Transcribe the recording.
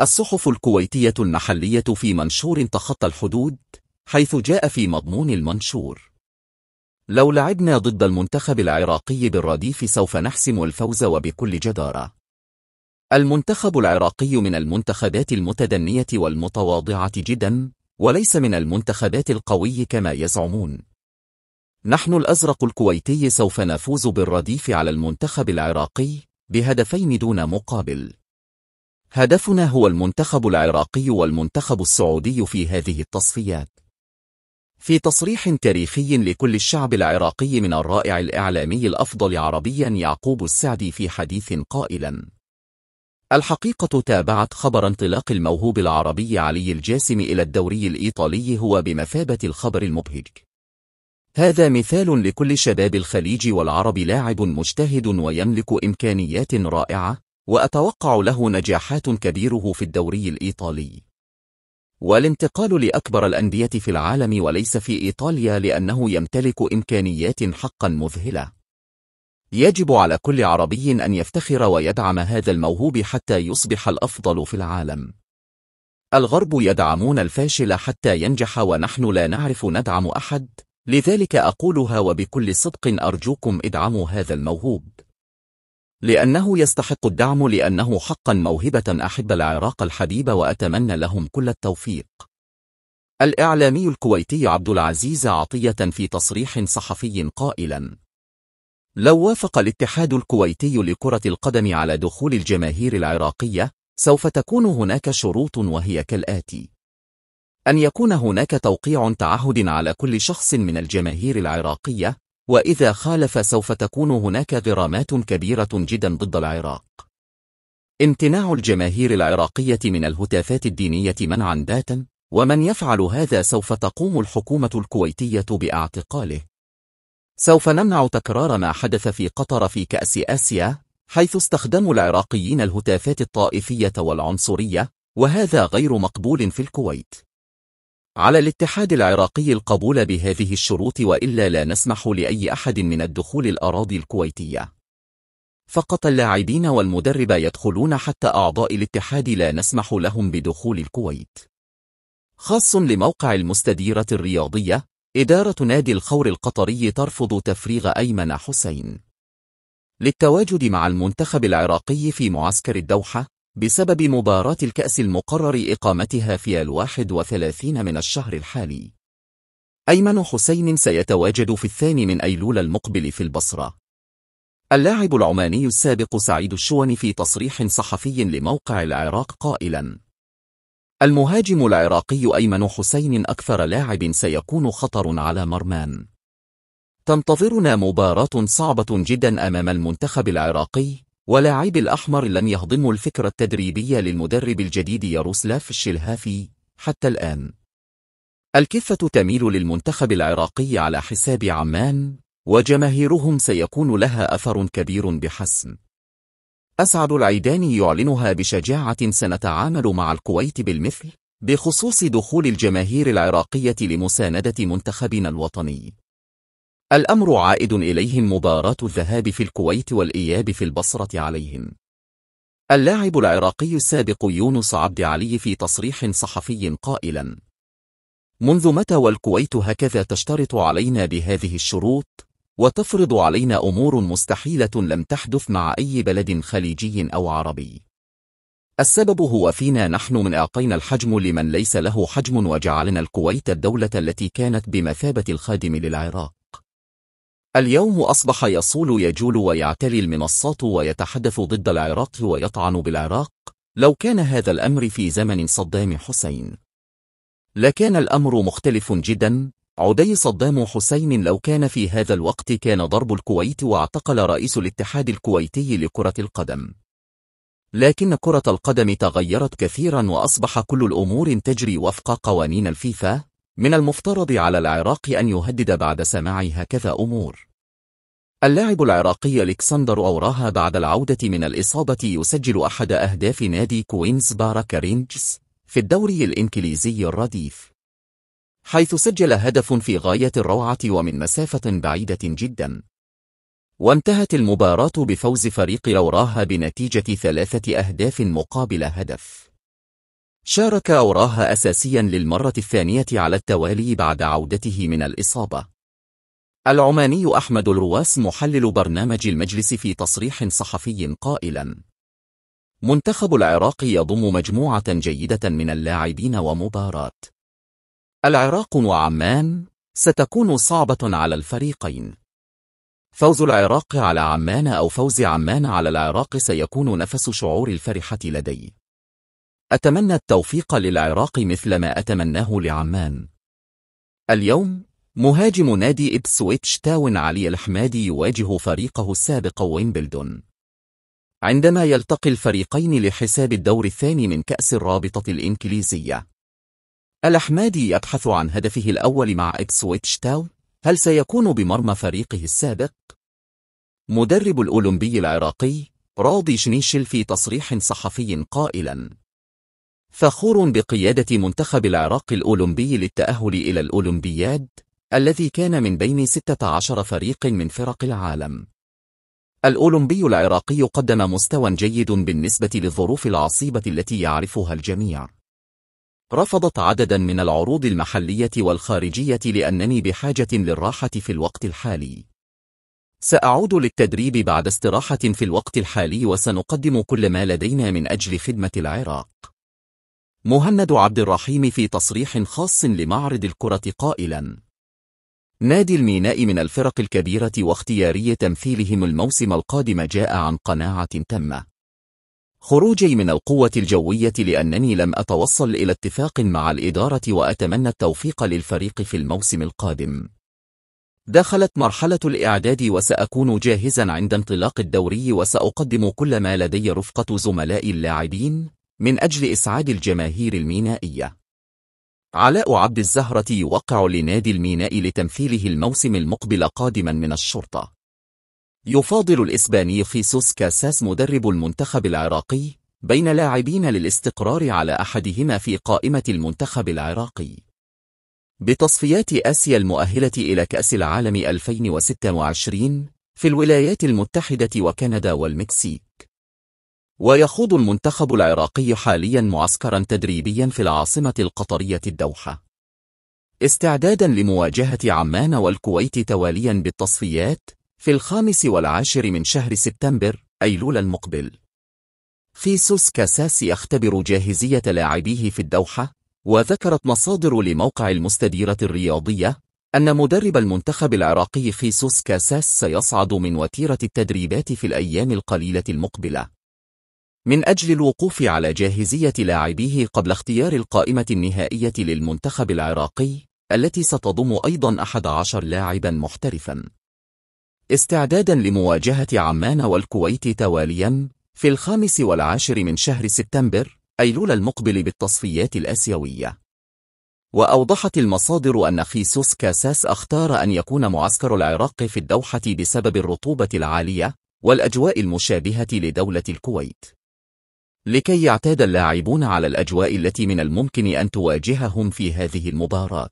الصحف الكويتية المحلية في منشور تخطى الحدود حيث جاء في مضمون المنشور لو لعبنا ضد المنتخب العراقي بالرديف سوف نحسم الفوز وبكل جدارة المنتخب العراقي من المنتخبات المتدنية والمتواضعة جدا وليس من المنتخبات القوي كما يزعمون نحن الأزرق الكويتي سوف نفوز بالرديف على المنتخب العراقي بهدفين دون مقابل هدفنا هو المنتخب العراقي والمنتخب السعودي في هذه التصفيات في تصريح تاريخي لكل الشعب العراقي من الرائع الإعلامي الأفضل عربيا يعقوب السعدي في حديث قائلا الحقيقة تابعت خبر انطلاق الموهوب العربي علي الجاسم إلى الدوري الإيطالي هو بمثابة الخبر المبهج هذا مثال لكل شباب الخليج والعرب لاعب مجتهد ويملك إمكانيات رائعة وأتوقع له نجاحات كبيره في الدوري الإيطالي والانتقال لأكبر الأندية في العالم وليس في إيطاليا لأنه يمتلك إمكانيات حقا مذهلة يجب على كل عربي أن يفتخر ويدعم هذا الموهوب حتى يصبح الأفضل في العالم الغرب يدعمون الفاشل حتى ينجح ونحن لا نعرف ندعم أحد لذلك أقولها وبكل صدق أرجوكم ادعموا هذا الموهوب لأنه يستحق الدعم لأنه حقا موهبة أحب العراق الحبيب وأتمنى لهم كل التوفيق الإعلامي الكويتي عبد العزيز عطية في تصريح صحفي قائلا لو وافق الاتحاد الكويتي لكرة القدم على دخول الجماهير العراقية سوف تكون هناك شروط وهي كالآتي أن يكون هناك توقيع تعهد على كل شخص من الجماهير العراقية وإذا خالف سوف تكون هناك غرامات كبيرة جدا ضد العراق امتناع الجماهير العراقية من الهتافات الدينية منعا باتا ومن يفعل هذا سوف تقوم الحكومة الكويتية باعتقاله سوف نمنع تكرار ما حدث في قطر في كأس آسيا حيث استخدموا العراقيين الهتافات الطائفية والعنصرية وهذا غير مقبول في الكويت على الاتحاد العراقي القبول بهذه الشروط وإلا لا نسمح لأي أحد من الدخول الأراضي الكويتية فقط اللاعبين والمدرب يدخلون حتى أعضاء الاتحاد لا نسمح لهم بدخول الكويت خاص لموقع المستديرة الرياضية إدارة نادي الخور القطري ترفض تفريغ أيمن حسين للتواجد مع المنتخب العراقي في معسكر الدوحة بسبب مباراة الكأس المقرر إقامتها في الواحد وثلاثين من الشهر الحالي أيمن حسين سيتواجد في الثاني من أيلول المقبل في البصرة اللاعب العماني السابق سعيد الشون في تصريح صحفي لموقع العراق قائلا المهاجم العراقي أيمن حسين أكثر لاعب سيكون خطر على مرمان تنتظرنا مباراة صعبة جدا أمام المنتخب العراقي ولاعب الأحمر لم يهضموا الفكرة التدريبية للمدرب الجديد ياروسلاف الشلهافي حتى الآن الكفة تميل للمنتخب العراقي على حساب عمان وجماهيرهم سيكون لها أثر كبير بحسم أسعد العيداني يعلنها بشجاعة سنتعامل مع الكويت بالمثل بخصوص دخول الجماهير العراقية لمساندة منتخبنا الوطني الأمر عائد إليهم مباراة الذهاب في الكويت والإياب في البصرة عليهم اللاعب العراقي السابق يونس عبد علي في تصريح صحفي قائلا منذ متى والكويت هكذا تشترط علينا بهذه الشروط وتفرض علينا أمور مستحيلة لم تحدث مع أي بلد خليجي أو عربي السبب هو فينا نحن من أعطينا الحجم لمن ليس له حجم وجعلنا الكويت الدولة التي كانت بمثابة الخادم للعراق اليوم أصبح يصول يجول ويعتري المنصات ويتحدث ضد العراق ويطعن بالعراق لو كان هذا الأمر في زمن صدام حسين لكان الأمر مختلف جدا عدي صدام حسين لو كان في هذا الوقت كان ضرب الكويت واعتقل رئيس الاتحاد الكويتي لكرة القدم لكن كرة القدم تغيرت كثيرا وأصبح كل الأمور تجري وفق قوانين الفيفا من المفترض على العراق أن يهدد بعد سماع هكذا أمور اللاعب العراقي الكسندر أوراها بعد العودة من الإصابة يسجل أحد أهداف نادي كوينز بارك رينجز في الدوري الإنكليزي الرديف حيث سجل هدف في غاية الروعة ومن مسافة بعيدة جدا وانتهت المباراة بفوز فريق أوراها بنتيجة ثلاثة أهداف مقابل هدف شارك أوراها أساسيا للمرة الثانية على التوالي بعد عودته من الإصابة. العماني أحمد الرواس محلل برنامج المجلس في تصريح صحفي قائلا منتخب العراق يضم مجموعة جيدة من اللاعبين ومباراة العراق وعمان ستكون صعبة على الفريقين فوز العراق على عمان أو فوز عمان على العراق سيكون نفس شعور الفرحة لدي أتمنى التوفيق للعراق مثل ما أتمناه لعمان اليوم مهاجم نادي إبسويتش تاون علي الحمادي يواجه فريقه السابق وينبلدون عندما يلتقي الفريقين لحساب الدور الثاني من كأس الرابطة الإنكليزية الأحمادي يبحث عن هدفه الأول مع إبسويتش تاون هل سيكون بمرمى فريقه السابق؟ مدرب الأولمبي العراقي راضي شنيشل في تصريح صحفي قائلاً فخور بقيادة منتخب العراق الأولمبي للتأهل إلى الأولمبياد الذي كان من بين 16 فريق من فرق العالم الأولمبي العراقي قدم مستوى جيد بالنسبة للظروف العصيبة التي يعرفها الجميع رفضت عددا من العروض المحلية والخارجية لأنني بحاجة للراحة في الوقت الحالي سأعود للتدريب بعد استراحة في الوقت الحالي وسنقدم كل ما لدينا من أجل خدمة العراق مهند عبد الرحيم في تصريح خاص لمعرض الكرة قائلا نادي الميناء من الفرق الكبيرة واختياري تمثيلهم الموسم القادم جاء عن قناعة تامة خروجي من القوة الجوية لأنني لم أتوصل إلى اتفاق مع الإدارة وأتمنى التوفيق للفريق في الموسم القادم دخلت مرحلة الإعداد وسأكون جاهزا عند انطلاق الدوري وسأقدم كل ما لدي رفقة زملائي اللاعبين من أجل إسعاد الجماهير المينائية علاء عبد الزهرة يوقع لنادي الميناء لتمثيله الموسم المقبل قادما من الشرطة يفاضل الإسباني خيسوس كاساس مدرب المنتخب العراقي بين لاعبين للاستقرار على أحدهما في قائمة المنتخب العراقي بتصفيات آسيا المؤهلة إلى كأس العالم 2026 في الولايات المتحدة وكندا والمكسيك ويخوض المنتخب العراقي حاليا معسكرا تدريبيا في العاصمة القطرية الدوحة استعدادا لمواجهة عمان والكويت تواليا بالتصفيات في الخامس والعاشر من شهر سبتمبر أيلول المقبل خيسوس كاساس يختبر جاهزية لاعبيه في الدوحة وذكرت مصادر لموقع المستديرة الرياضية أن مدرب المنتخب العراقي خيسوس كاساس سيصعد من وتيرة التدريبات في الأيام القليلة المقبلة من أجل الوقوف على جاهزية لاعبيه قبل اختيار القائمة النهائية للمنتخب العراقي التي ستضم أيضا أحد عشر لاعبا محترفا استعدادا لمواجهة عمان والكويت تواليا في الخامس والعاشر من شهر سبتمبر أيلول المقبل بالتصفيات الأسيوية وأوضحت المصادر أن خيسوس كاساس اختار أن يكون معسكر العراق في الدوحة بسبب الرطوبة العالية والأجواء المشابهة لدولة الكويت لكي يعتاد اللاعبون على الأجواء التي من الممكن أن تواجههم في هذه المباراة